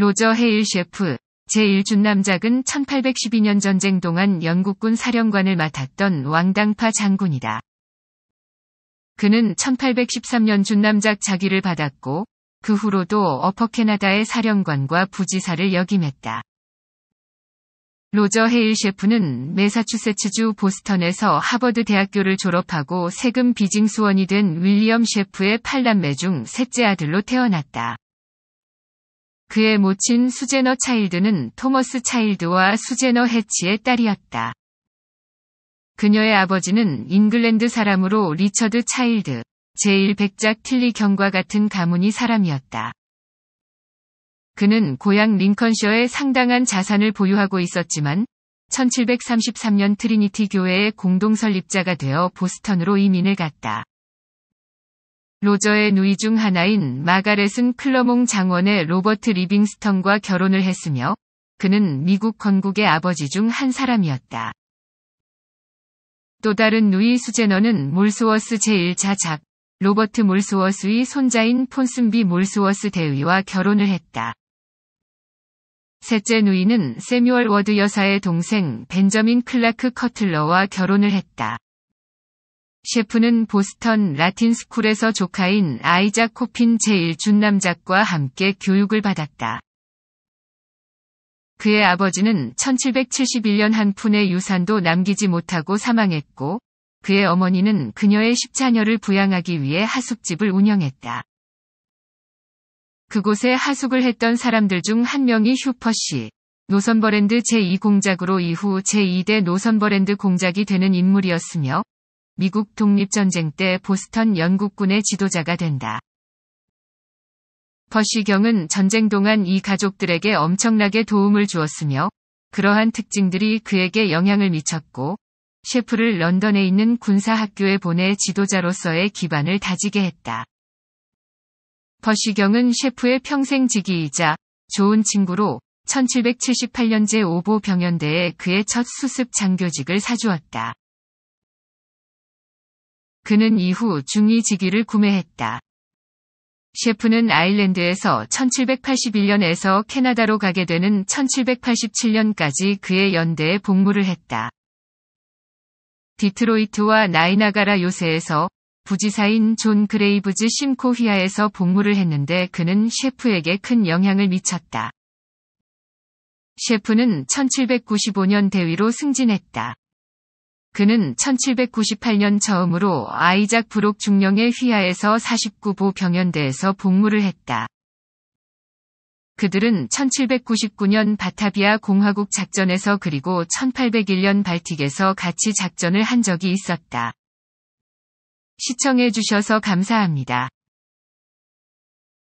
로저 헤일 셰프, 제1준남작은 1812년 전쟁 동안 영국군 사령관을 맡았던 왕당파 장군이다. 그는 1813년 준남작 자기를 받았고 그 후로도 어퍼캐나다의 사령관과 부지사를 역임했다. 로저 헤일 셰프는 메사추세츠주 보스턴에서 하버드 대학교를 졸업하고 세금 비징 수원이 된 윌리엄 셰프의 팔남매중 셋째 아들로 태어났다. 그의 모친 수제너 차일드는 토머스 차일드와 수제너 해치의 딸이었다. 그녀의 아버지는 잉글랜드 사람으로 리처드 차일드, 제1백작 틸리 경과 같은 가문이 사람이었다. 그는 고향 링컨셔에 상당한 자산을 보유하고 있었지만 1733년 트리니티 교회의 공동 설립자가 되어 보스턴으로 이민을 갔다. 로저의 누이 중 하나인 마가렛은 클러몽 장원의 로버트 리빙스턴과 결혼을 했으며 그는 미국 건국의 아버지 중 한 사람이었다. 또 다른 누이 수제너는 몰스워스 제1차 작 로버트 몰스워스의 손자인 폰슨비 몰스워스 대위와 결혼을 했다. 셋째 누이는 세뮤얼 워드 여사의 동생 벤저민 클라크 커틀러와 결혼을 했다. 셰프는 보스턴 라틴스쿨에서 조카인 아이작 코핀 제1준남작과 함께 교육을 받았다. 그의 아버지는 1771년 한 푼의 유산도 남기지 못하고 사망했고, 그의 어머니는 그녀의 십자녀를 부양하기 위해 하숙집을 운영했다. 그곳에 하숙을 했던 사람들 중 한 명이 휴퍼 시 노선버랜드 제2공작으로 이후 제2대 노선버랜드 공작이 되는 인물이었으며, 미국 독립전쟁 때 보스턴 영국군의 지도자가 된다. 버시경은 전쟁 동안 이 가족들에게 엄청나게 도움을 주었으며 그러한 특징들이 그에게 영향을 미쳤고 셰프를 런던에 있는 군사학교에 보내 지도자로서의 기반을 다지게 했다. 버시경은 셰프의 평생 직위이자 좋은 친구로 1778년제 오보 병연대에 그의 첫 수습 장교직을 사주었다. 그는 이후 중위 직위를 구매했다. 셰프는 아일랜드에서 1781년에서 캐나다로 가게 되는 1787년까지 그의 연대에 복무를 했다. 디트로이트와 나이나가라 요새에서 부지사인 존 그레이브즈 심코휘아에서 복무를 했는데 그는 셰프에게 큰 영향을 미쳤다. 셰프는 1795년 대위로 승진했다. 그는 1798년 처음으로 아이작 브록 중령의 휘하에서 4 9부 병연대에서 복무를 했다. 그들은 1799년 바타비아 공화국 작전에서 그리고 1801년 발틱에서 같이 작전을 한 적이 있었다. 시청해주셔서 감사합니다.